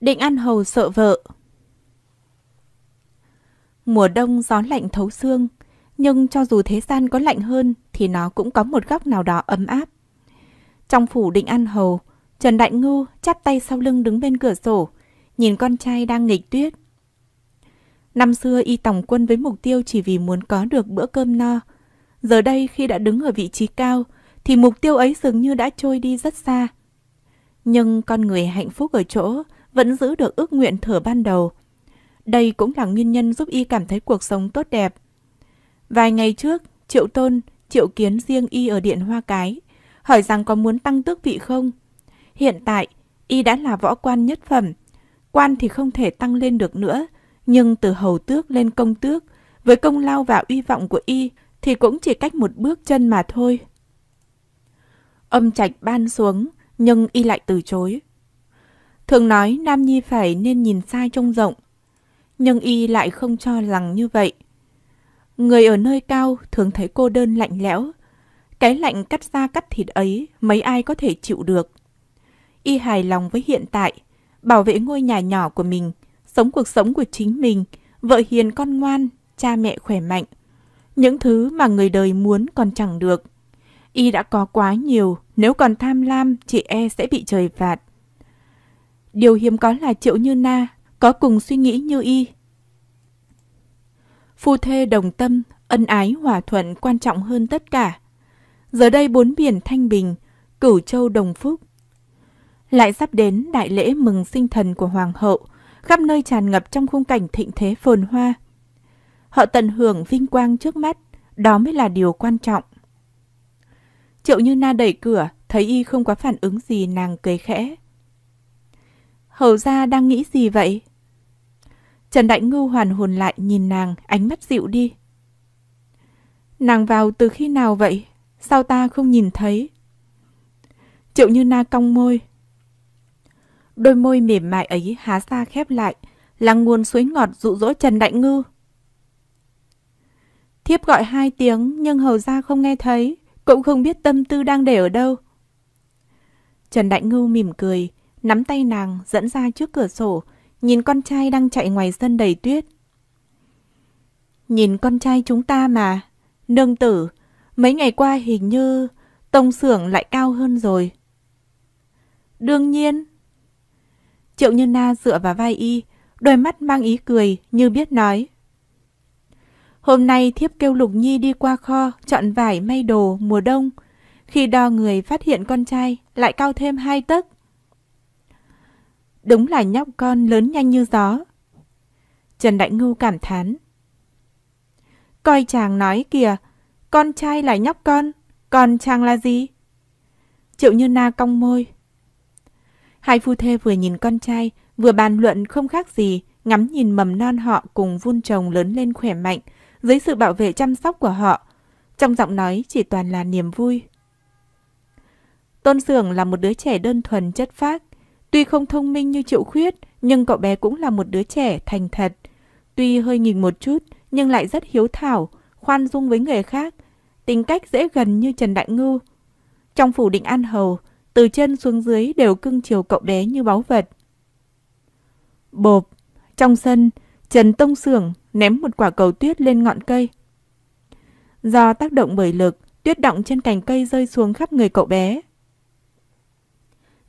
định ăn hầu sợ vợ. Mùa đông gió lạnh thấu xương, nhưng cho dù thế gian có lạnh hơn thì nó cũng có một góc nào đó ấm áp. Trong phủ định ăn hầu, Trần Đại Ngư chắp tay sau lưng đứng bên cửa sổ, nhìn con trai đang nghịch tuyết. Năm xưa y tổng quân với mục tiêu chỉ vì muốn có được bữa cơm no. Giờ đây khi đã đứng ở vị trí cao, thì mục tiêu ấy dường như đã trôi đi rất xa. Nhưng con người hạnh phúc ở chỗ vẫn giữ được ước nguyện thở ban đầu. Đây cũng là nguyên nhân giúp y cảm thấy cuộc sống tốt đẹp. Vài ngày trước, Triệu Tôn, Triệu Kiến riêng y ở Điện Hoa Cái, hỏi rằng có muốn tăng tước vị không. Hiện tại, y đã là võ quan nhất phẩm. Quan thì không thể tăng lên được nữa, nhưng từ hầu tước lên công tước, với công lao và uy vọng của y thì cũng chỉ cách một bước chân mà thôi. Âm trạch ban xuống, nhưng y lại từ chối. Thường nói Nam Nhi phải nên nhìn xa trông rộng, nhưng y lại không cho rằng như vậy. Người ở nơi cao thường thấy cô đơn lạnh lẽo. Cái lạnh cắt da cắt thịt ấy mấy ai có thể chịu được. Y hài lòng với hiện tại, bảo vệ ngôi nhà nhỏ của mình, sống cuộc sống của chính mình, vợ hiền con ngoan, cha mẹ khỏe mạnh. Những thứ mà người đời muốn còn chẳng được. Y đã có quá nhiều, nếu còn tham lam, chị e sẽ bị trời phạt. Điều hiếm có là Triệu Như Na có cùng suy nghĩ như y. Phu thê đồng tâm, ân ái hòa thuận quan trọng hơn tất cả. Giờ đây bốn biển thanh bình, cửu châu đồng phúc. Lại sắp đến đại lễ mừng sinh thần của Hoàng hậu, khắp nơi tràn ngập trong khung cảnh thịnh thế phồn hoa. Họ tận hưởng vinh quang trước mắt, đó mới là điều quan trọng. Triệu Như Na đẩy cửa, thấy y không có phản ứng gì nàng cười khẽ hầu ra đang nghĩ gì vậy? Trần Đại Ngưu hoàn hồn lại nhìn nàng, ánh mắt dịu đi. Nàng vào từ khi nào vậy? Sao ta không nhìn thấy? Triệu Như Na cong môi. Đôi môi mềm mại ấy há ra khép lại, là nguồn suối ngọt dụ dỗ Trần Đại Ngư. Thiếp gọi hai tiếng nhưng hầu ra không nghe thấy, cũng không biết tâm tư đang để ở đâu. Trần Đại Ngư mỉm cười, nắm tay nàng dẫn ra trước cửa sổ, nhìn con trai đang chạy ngoài sân đầy tuyết. Nhìn con trai chúng ta mà, nương tử, mấy ngày qua hình như tông xưởng lại cao hơn rồi. Đương nhiên. Triệu như Na dựa vào vai y, đôi mắt mang ý cười như biết nói. Hôm nay thiếp kêu Lục Nhi đi qua kho chọn vải may đồ mùa đông. Khi đo người phát hiện con trai lại cao thêm hai tấc. Đúng là nhóc con lớn nhanh như gió. Trần Đại Ngưu cảm thán. Coi chàng nói kìa, con trai là nhóc con, còn chàng là gì? Triệu Như Na cong môi. Hai phu thê vừa nhìn con trai, vừa bàn luận không khác gì, ngắm nhìn mầm non họ cùng vun trồng lớn lên khỏe mạnh, dưới sự bảo vệ chăm sóc của họ. Trong giọng nói chỉ toàn là niềm vui. Tôn Sưởng là một đứa trẻ đơn thuần chất phác, Tuy không thông minh như Triệu Khuyết, nhưng cậu bé cũng là một đứa trẻ thành thật. Tuy hơi nhìn một chút, nhưng lại rất hiếu thảo, khoan dung với người khác, tính cách dễ gần như Trần Đại Ngưu. Trong phủ định An Hầu, từ trên xuống dưới đều cưng chiều cậu bé như báu vật. Bộp, trong sân, Trần Tông Sưởng ném một quả cầu tuyết lên ngọn cây. Do tác động bởi lực, tuyết động trên cành cây rơi xuống khắp người cậu bé.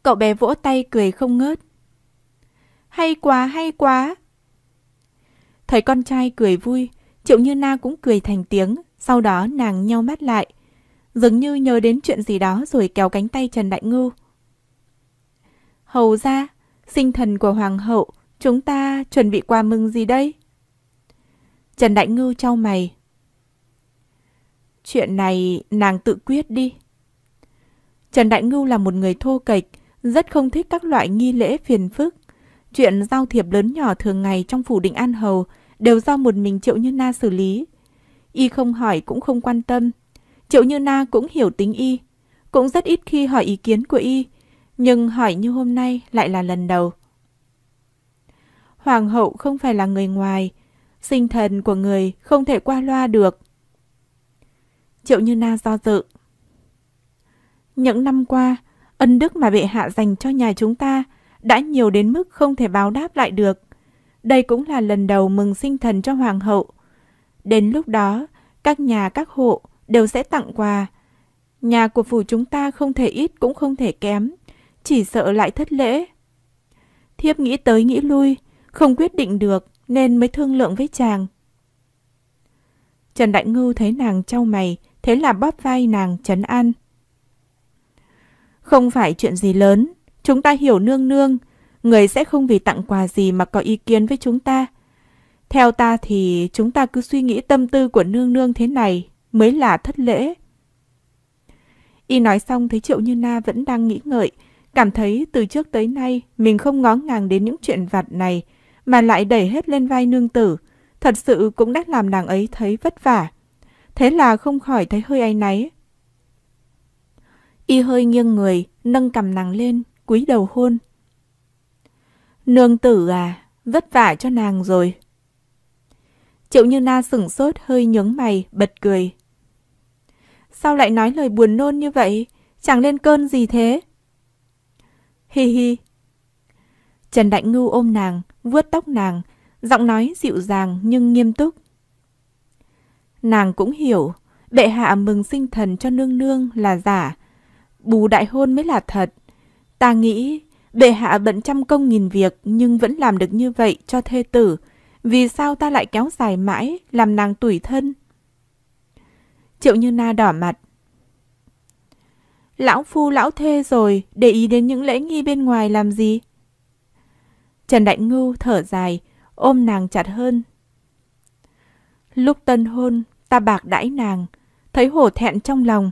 Cậu bé vỗ tay cười không ngớt. Hay quá, hay quá. Thấy con trai cười vui, Triệu Như Na cũng cười thành tiếng, sau đó nàng nhau mắt lại. Dường như nhớ đến chuyện gì đó rồi kéo cánh tay Trần Đại Ngưu. Hầu ra, sinh thần của Hoàng hậu, chúng ta chuẩn bị quà mừng gì đây? Trần Đại Ngưu trao mày. Chuyện này nàng tự quyết đi. Trần Đại Ngưu là một người thô kịch rất không thích các loại nghi lễ phiền phức. Chuyện giao thiệp lớn nhỏ thường ngày trong phủ định An Hầu đều do một mình Triệu Như Na xử lý. Y không hỏi cũng không quan tâm. Triệu Như Na cũng hiểu tính Y, cũng rất ít khi hỏi ý kiến của Y, nhưng hỏi như hôm nay lại là lần đầu. Hoàng hậu không phải là người ngoài, sinh thần của người không thể qua loa được. Triệu Như Na do dự. Những năm qua, Ân đức mà bệ hạ dành cho nhà chúng ta đã nhiều đến mức không thể báo đáp lại được. Đây cũng là lần đầu mừng sinh thần cho hoàng hậu. Đến lúc đó, các nhà các hộ đều sẽ tặng quà. Nhà của phủ chúng ta không thể ít cũng không thể kém, chỉ sợ lại thất lễ. Thiếp nghĩ tới nghĩ lui, không quyết định được nên mới thương lượng với chàng. Trần Đại Ngưu thấy nàng trao mày, thế là bóp vai nàng trấn an. Không phải chuyện gì lớn, chúng ta hiểu nương nương, người sẽ không vì tặng quà gì mà có ý kiến với chúng ta. Theo ta thì chúng ta cứ suy nghĩ tâm tư của nương nương thế này mới là thất lễ. Y nói xong thấy Triệu Như Na vẫn đang nghĩ ngợi, cảm thấy từ trước tới nay mình không ngó ngàng đến những chuyện vặt này mà lại đẩy hết lên vai nương tử, thật sự cũng đã làm nàng ấy thấy vất vả. Thế là không khỏi thấy hơi áy náy, Y hơi nghiêng người, nâng cầm nàng lên, cúi đầu hôn. Nương tử à, vất vả cho nàng rồi. Triệu Như Na sửng sốt hơi nhướng mày, bật cười. Sao lại nói lời buồn nôn như vậy? Chẳng lên cơn gì thế? Hi hi. Trần Đại Ngưu ôm nàng, vuốt tóc nàng, giọng nói dịu dàng nhưng nghiêm túc. Nàng cũng hiểu, bệ hạ mừng sinh thần cho nương nương là giả, bù đại hôn mới là thật. Ta nghĩ, bệ hạ bận trăm công nghìn việc nhưng vẫn làm được như vậy cho thê tử. Vì sao ta lại kéo dài mãi, làm nàng tủi thân? Triệu Như Na đỏ mặt. Lão phu lão thê rồi, để ý đến những lễ nghi bên ngoài làm gì? Trần Đại Ngưu thở dài, ôm nàng chặt hơn. Lúc tân hôn, ta bạc đãi nàng, thấy hổ thẹn trong lòng.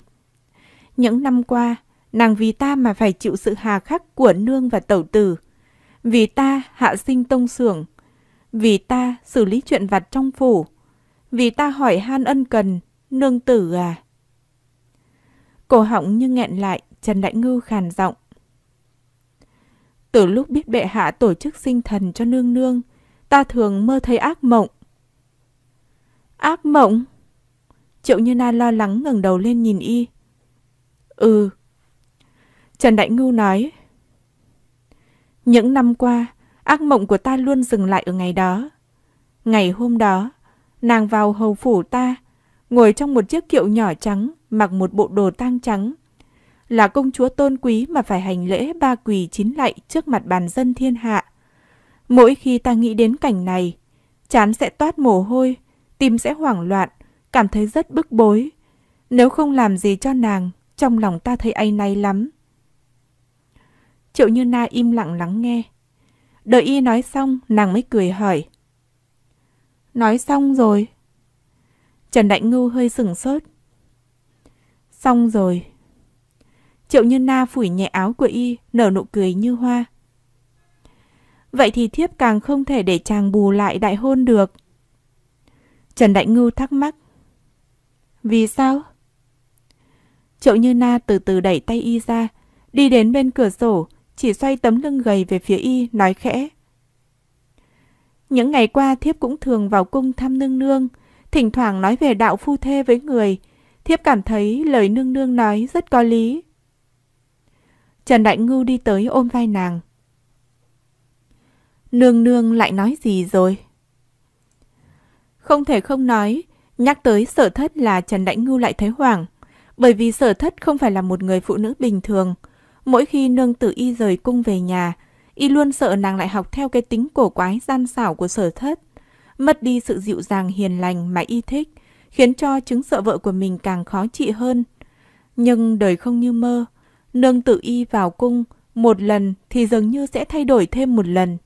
Những năm qua, nàng vì ta mà phải chịu sự hà khắc của nương và tẩu tử. Vì ta hạ sinh tông sưởng, Vì ta xử lý chuyện vặt trong phủ. Vì ta hỏi han ân cần, nương tử à. Cổ họng như nghẹn lại, Trần Đại ngưu khàn giọng. Từ lúc biết bệ hạ tổ chức sinh thần cho nương nương, ta thường mơ thấy ác mộng. Ác mộng? Triệu Như Na lo lắng ngẩng đầu lên nhìn y. Ừ, Trần Đại Ngưu nói. Những năm qua, ác mộng của ta luôn dừng lại ở ngày đó. Ngày hôm đó, nàng vào hầu phủ ta, ngồi trong một chiếc kiệu nhỏ trắng, mặc một bộ đồ tang trắng. Là công chúa tôn quý mà phải hành lễ ba quỳ chín lạy trước mặt bàn dân thiên hạ. Mỗi khi ta nghĩ đến cảnh này, chán sẽ toát mồ hôi, tim sẽ hoảng loạn, cảm thấy rất bức bối. Nếu không làm gì cho nàng, trong lòng ta thấy ai nay lắm. Triệu Như Na im lặng lắng nghe. Đợi y nói xong, nàng mới cười hỏi. Nói xong rồi. Trần Đại Ngưu hơi sừng sốt. Xong rồi. Triệu Như Na phủi nhẹ áo của y, nở nụ cười như hoa. Vậy thì thiếp càng không thể để chàng bù lại đại hôn được. Trần Đại Ngưu thắc mắc. Vì sao? Triệu Như Na từ từ đẩy tay y ra, đi đến bên cửa sổ, chỉ xoay tấm lưng gầy về phía y, nói khẽ. Những ngày qua thiếp cũng thường vào cung thăm nương nương, thỉnh thoảng nói về đạo phu thê với người, thiếp cảm thấy lời nương nương nói rất có lý. Trần Đại Ngưu đi tới ôm vai nàng. Nương nương lại nói gì rồi? Không thể không nói, nhắc tới sở thất là Trần Đại Ngưu lại thấy hoảng, bởi vì sở thất không phải là một người phụ nữ bình thường, Mỗi khi nương tử y rời cung về nhà, y luôn sợ nàng lại học theo cái tính cổ quái gian xảo của sở thất. Mất đi sự dịu dàng hiền lành mà y thích, khiến cho chứng sợ vợ của mình càng khó trị hơn. Nhưng đời không như mơ, nương tử y vào cung một lần thì dường như sẽ thay đổi thêm một lần.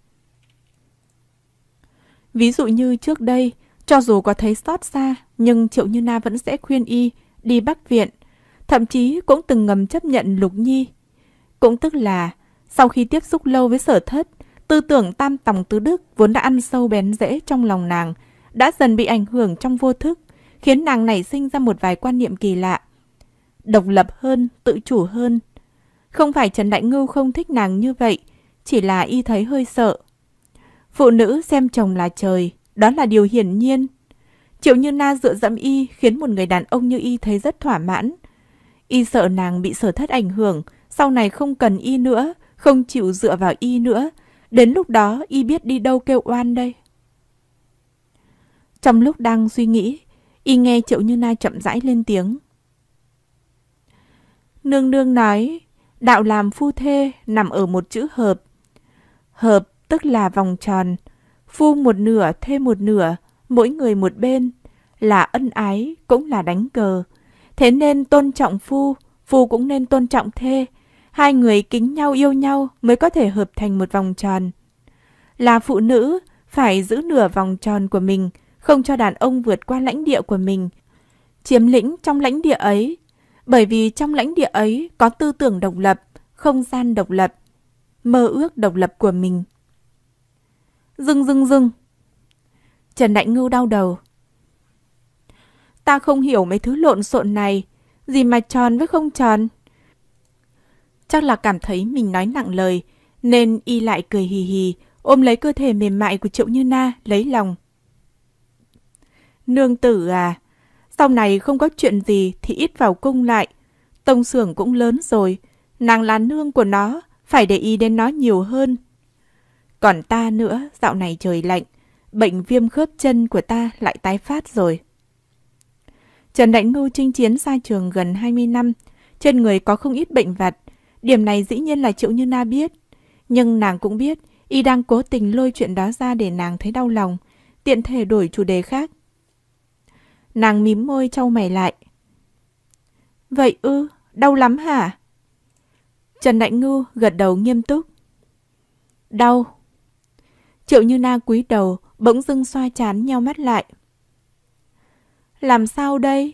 Ví dụ như trước đây, cho dù có thấy xót xa, nhưng Triệu Như Na vẫn sẽ khuyên y đi bác viện. Thậm chí cũng từng ngầm chấp nhận Lục Nhi cũng tức là, sau khi tiếp xúc lâu với sở thất, tư tưởng tam tòng tứ đức vốn đã ăn sâu bén rễ trong lòng nàng, đã dần bị ảnh hưởng trong vô thức, khiến nàng nảy sinh ra một vài quan niệm kỳ lạ. Độc lập hơn, tự chủ hơn. Không phải Trần Đại Ngưu không thích nàng như vậy, chỉ là y thấy hơi sợ. Phụ nữ xem chồng là trời, đó là điều hiển nhiên. Triệu Như Na dựa dẫm y khiến một người đàn ông như y thấy rất thỏa mãn. Y sợ nàng bị sở thất ảnh hưởng, sau này không cần y nữa, không chịu dựa vào y nữa. Đến lúc đó y biết đi đâu kêu oan đây. Trong lúc đang suy nghĩ, y nghe Triệu Như Nai chậm rãi lên tiếng. Nương nương nói, đạo làm phu thê nằm ở một chữ hợp. Hợp tức là vòng tròn, phu một nửa thê một nửa, mỗi người một bên, là ân ái cũng là đánh cờ. Thế nên tôn trọng phu, phu cũng nên tôn trọng thê, hai người kính nhau yêu nhau mới có thể hợp thành một vòng tròn. Là phụ nữ, phải giữ nửa vòng tròn của mình, không cho đàn ông vượt qua lãnh địa của mình, chiếm lĩnh trong lãnh địa ấy, bởi vì trong lãnh địa ấy có tư tưởng độc lập, không gian độc lập, mơ ước độc lập của mình. Dừng dừng dừng. Trần Đại Ngưu đau đầu. Ta không hiểu mấy thứ lộn xộn này, gì mà tròn với không tròn, chắc là cảm thấy mình nói nặng lời, nên y lại cười hì hì, ôm lấy cơ thể mềm mại của Triệu Như Na lấy lòng. Nương tử à, sau này không có chuyện gì thì ít vào cung lại. Tông xưởng cũng lớn rồi, nàng là nương của nó, phải để ý đến nó nhiều hơn. Còn ta nữa, dạo này trời lạnh, bệnh viêm khớp chân của ta lại tái phát rồi. Trần Đại Ngưu chinh chiến xa trường gần 20 năm, trên người có không ít bệnh vặt, Điểm này dĩ nhiên là Triệu Như Na biết. Nhưng nàng cũng biết, y đang cố tình lôi chuyện đó ra để nàng thấy đau lòng, tiện thể đổi chủ đề khác. Nàng mím môi trao mày lại. Vậy ư, đau lắm hả? Trần Đại Ngư gật đầu nghiêm túc. Đau. Triệu Như Na cúi đầu, bỗng dưng xoa chán nhau mắt lại. Làm sao đây?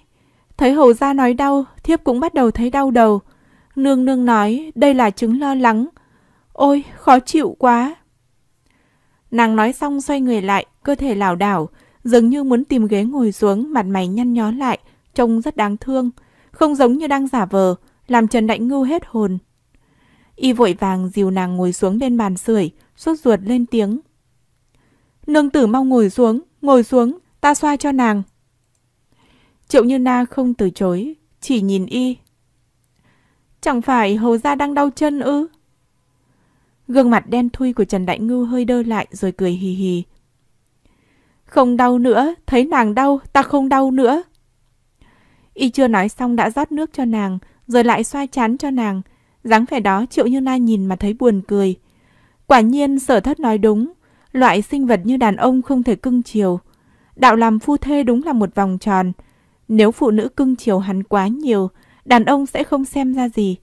Thấy hầu ra nói đau, thiếp cũng bắt đầu thấy đau đầu. Nương nương nói đây là chứng lo lắng. Ôi, khó chịu quá. Nàng nói xong xoay người lại, cơ thể lảo đảo, dường như muốn tìm ghế ngồi xuống, mặt mày nhăn nhó lại, trông rất đáng thương, không giống như đang giả vờ, làm Trần Đại Ngưu hết hồn. Y vội vàng dìu nàng ngồi xuống bên bàn sưởi, sốt ruột lên tiếng. Nương tử mau ngồi xuống, ngồi xuống, ta xoa cho nàng. Triệu Như Na không từ chối, chỉ nhìn y Chẳng phải hầu gia đang đau chân ư? Gương mặt đen thui của Trần Đại Ngưu hơi đơ lại rồi cười hì hì. Không đau nữa, thấy nàng đau, ta không đau nữa. Y chưa nói xong đã rót nước cho nàng, rồi lại xoa chán cho nàng. dáng vẻ đó triệu như na nhìn mà thấy buồn cười. Quả nhiên sở thất nói đúng, loại sinh vật như đàn ông không thể cưng chiều. Đạo làm phu thê đúng là một vòng tròn. Nếu phụ nữ cưng chiều hắn quá nhiều, đàn ông sẽ không xem ra gì.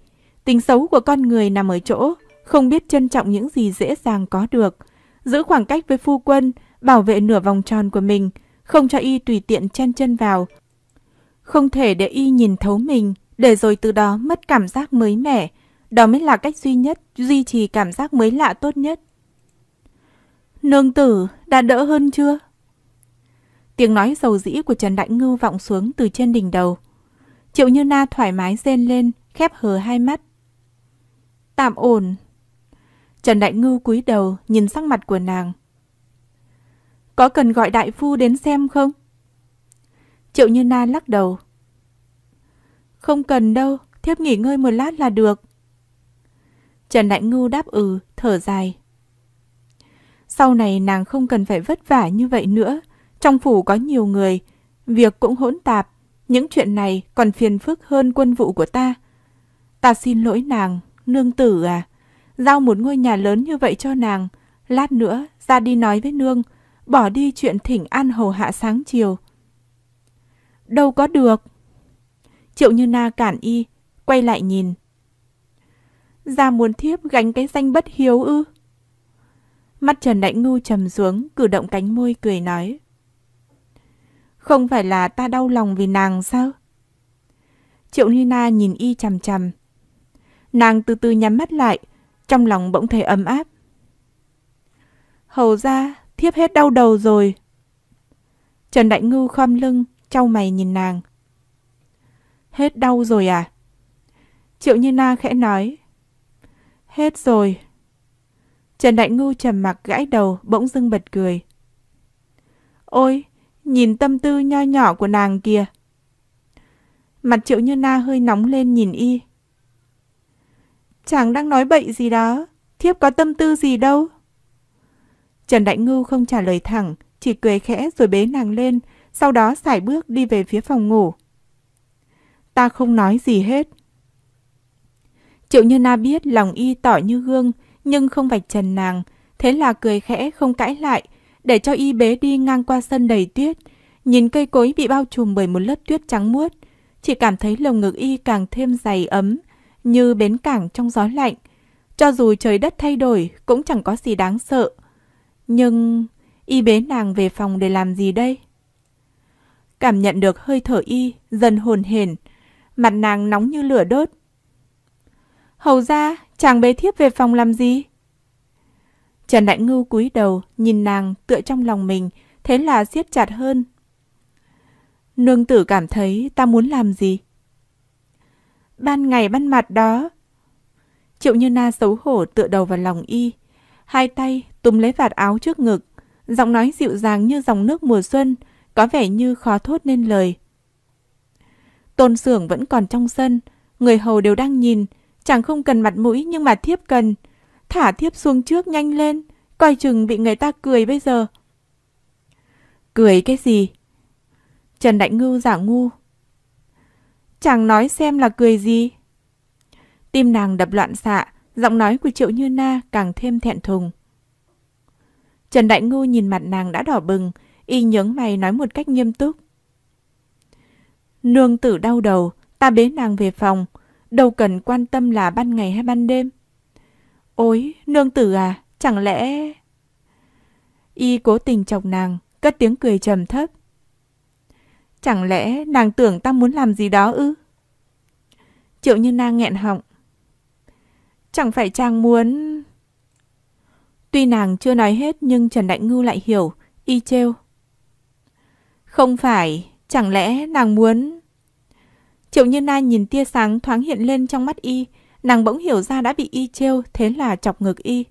Tính xấu của con người nằm ở chỗ, không biết trân trọng những gì dễ dàng có được. Giữ khoảng cách với phu quân, bảo vệ nửa vòng tròn của mình, không cho y tùy tiện chen chân vào. Không thể để y nhìn thấu mình, để rồi từ đó mất cảm giác mới mẻ. Đó mới là cách duy nhất duy trì cảm giác mới lạ tốt nhất. Nương tử, đã đỡ hơn chưa? Tiếng nói dầu dĩ của Trần Đại Ngư vọng xuống từ trên đỉnh đầu. Triệu Như Na thoải mái rên lên, khép hờ hai mắt. Tạm ổn. Trần Đại Ngưu cúi đầu nhìn sắc mặt của nàng. Có cần gọi đại phu đến xem không? Triệu Như Na lắc đầu. Không cần đâu, thiếp nghỉ ngơi một lát là được. Trần Đại Ngưu đáp ừ, thở dài. Sau này nàng không cần phải vất vả như vậy nữa. Trong phủ có nhiều người, việc cũng hỗn tạp, những chuyện này còn phiền phức hơn quân vụ của ta. Ta xin lỗi nàng, nương tử à. Giao một ngôi nhà lớn như vậy cho nàng, lát nữa ra đi nói với nương, bỏ đi chuyện thỉnh an hầu hạ sáng chiều. Đâu có được. Triệu Như Na cản y, quay lại nhìn. Ra muốn thiếp gánh cái danh bất hiếu ư. Mắt Trần Đại Ngu trầm xuống, cử động cánh môi cười nói. Không phải là ta đau lòng vì nàng sao? Triệu Như Na nhìn y chằm chằm. Nàng từ từ nhắm mắt lại, trong lòng bỗng thấy ấm áp. Hầu ra, thiếp hết đau đầu rồi. Trần Đại Ngư khom lưng, trao mày nhìn nàng. Hết đau rồi à? Triệu Như Na khẽ nói. Hết rồi. Trần Đại Ngư trầm mặc gãi đầu, bỗng dưng bật cười. Ôi, nhìn tâm tư nho nhỏ của nàng kìa. Mặt triệu như na hơi nóng lên nhìn y. Chàng đang nói bậy gì đó, thiếp có tâm tư gì đâu. Trần Đại Ngưu không trả lời thẳng, chỉ cười khẽ rồi bế nàng lên, sau đó sải bước đi về phía phòng ngủ. Ta không nói gì hết. Triệu Như Na biết lòng y tỏ như gương, nhưng không vạch trần nàng, thế là cười khẽ không cãi lại, để cho y bế đi ngang qua sân đầy tuyết. Nhìn cây cối bị bao trùm bởi một lớp tuyết trắng muốt, chỉ cảm thấy lồng ngực y càng thêm dày ấm, như bến cảng trong gió lạnh. Cho dù trời đất thay đổi, cũng chẳng có gì đáng sợ. Nhưng y bế nàng về phòng để làm gì đây? Cảm nhận được hơi thở y, dần hồn hển, mặt nàng nóng như lửa đốt. Hầu ra, chàng bế thiếp về phòng làm gì? Trần Đại Ngưu cúi đầu, nhìn nàng tựa trong lòng mình, thế là siết chặt hơn. Nương tử cảm thấy ta muốn làm gì? Ban ngày ban mặt đó. Triệu Như Na xấu hổ tựa đầu vào lòng y, hai tay túm lấy vạt áo trước ngực, giọng nói dịu dàng như dòng nước mùa xuân, có vẻ như khó thốt nên lời. Tôn xưởng vẫn còn trong sân, người hầu đều đang nhìn, chẳng không cần mặt mũi nhưng mà thiếp cần, thả thiếp xuống trước nhanh lên, coi chừng bị người ta cười bây giờ. Cười cái gì? Trần Đại Ngưu giả ngu. Chàng nói xem là cười gì? Tim nàng đập loạn xạ, giọng nói của Triệu Như Na càng thêm thẹn thùng. Trần Đại Ngưu nhìn mặt nàng đã đỏ bừng, y nhướng mày nói một cách nghiêm túc. Nương tử đau đầu, ta bế nàng về phòng, đâu cần quan tâm là ban ngày hay ban đêm. Ôi, nương tử à, chẳng lẽ... Y cố tình chọc nàng, cất tiếng cười trầm thấp. Chẳng lẽ nàng tưởng ta muốn làm gì đó ư? Triệu Như Nang nghẹn họng. Chẳng phải chàng muốn... Tuy nàng chưa nói hết nhưng Trần Đại Ngưu lại hiểu, y trêu. Không phải, chẳng lẽ nàng muốn... Triệu Như Na nhìn tia sáng thoáng hiện lên trong mắt y, nàng bỗng hiểu ra đã bị y trêu, thế là chọc ngực y.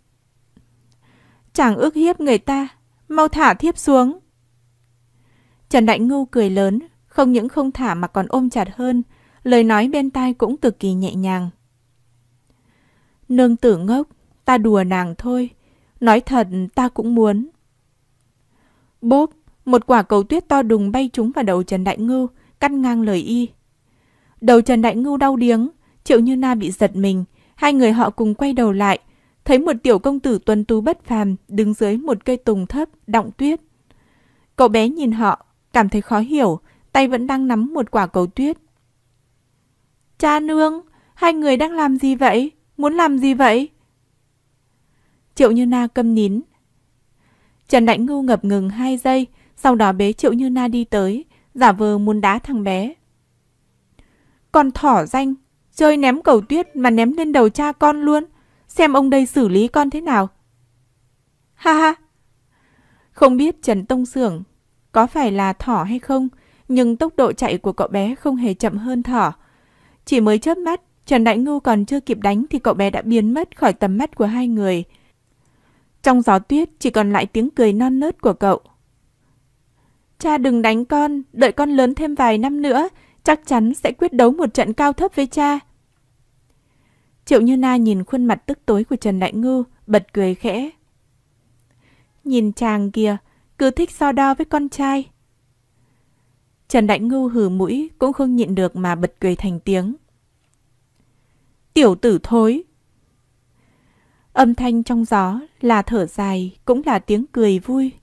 Chàng ước hiếp người ta, mau thả thiếp xuống. Trần Đại Ngưu cười lớn, không những không thả mà còn ôm chặt hơn, lời nói bên tai cũng cực kỳ nhẹ nhàng. Nương tử ngốc, ta đùa nàng thôi, nói thật ta cũng muốn. Bốp, một quả cầu tuyết to đùng bay trúng vào đầu Trần Đại Ngưu, cắt ngang lời y. Đầu Trần Đại Ngưu đau điếng, Triệu Như Na bị giật mình, hai người họ cùng quay đầu lại, thấy một tiểu công tử tuân tú bất phàm đứng dưới một cây tùng thấp, đọng tuyết. Cậu bé nhìn họ, cảm thấy khó hiểu, tay vẫn đang nắm một quả cầu tuyết. Cha nương, hai người đang làm gì vậy? Muốn làm gì vậy? Triệu Như Na câm nín. Trần Đại Ngưu ngập ngừng hai giây, sau đó bế Triệu Như Na đi tới, giả vờ muốn đá thằng bé. Còn thỏ danh, chơi ném cầu tuyết mà ném lên đầu cha con luôn, xem ông đây xử lý con thế nào. Ha ha! Không biết Trần Tông Sưởng có phải là thỏ hay không, nhưng tốc độ chạy của cậu bé không hề chậm hơn thỏ. Chỉ mới chớp mắt, Trần Đại Ngưu còn chưa kịp đánh thì cậu bé đã biến mất khỏi tầm mắt của hai người. Trong gió tuyết chỉ còn lại tiếng cười non nớt của cậu. Cha đừng đánh con, đợi con lớn thêm vài năm nữa, chắc chắn sẽ quyết đấu một trận cao thấp với cha. Triệu Như Na nhìn khuôn mặt tức tối của Trần Đại Ngư, bật cười khẽ. Nhìn chàng kìa, cứ thích so đo với con trai. Trần Đại Ngư hừ mũi cũng không nhịn được mà bật cười thành tiếng. Tiểu tử thối! Âm thanh trong gió là thở dài cũng là tiếng cười vui.